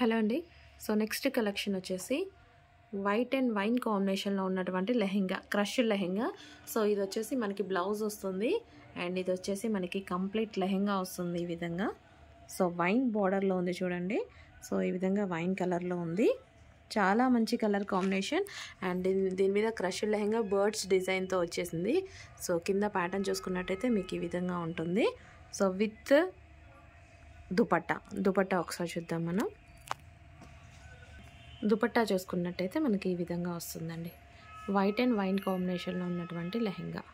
hello అండి so next collection వచ్చేసి white and wine కాంబినేషన్లో ఉన్నటువంటి లెహెంగా క్రష్ లెహెంగా సో ఇది వచ్చేసి మనకి బ్లౌజ్ వస్తుంది అండ్ ఇది వచ్చేసి మనకి కంప్లీట్ లెహెంగా వస్తుంది ఈ విధంగా సో వైన్ బార్డర్లో ఉంది చూడండి సో ఈ విధంగా వైన్ కలర్లో ఉంది చాలా మంచి కలర్ కాంబినేషన్ అండ్ దీని మీద క్రష్ లెహెంగా బర్డ్స్ డిజైన్తో వచ్చేసింది సో కింద ప్యాటర్న్ చూసుకున్నట్టయితే మీకు ఈ విధంగా ఉంటుంది సో విత్ దుపట్టా దుపట్టా ఒకసారి చూద్దాం మనం దుపట్టా చూసుకున్నట్టయితే మనకి ఈ విధంగా వస్తుందండి వైట్ అండ్ వైన్ కాంబినేషన్లో ఉన్నటువంటి లెహెంగా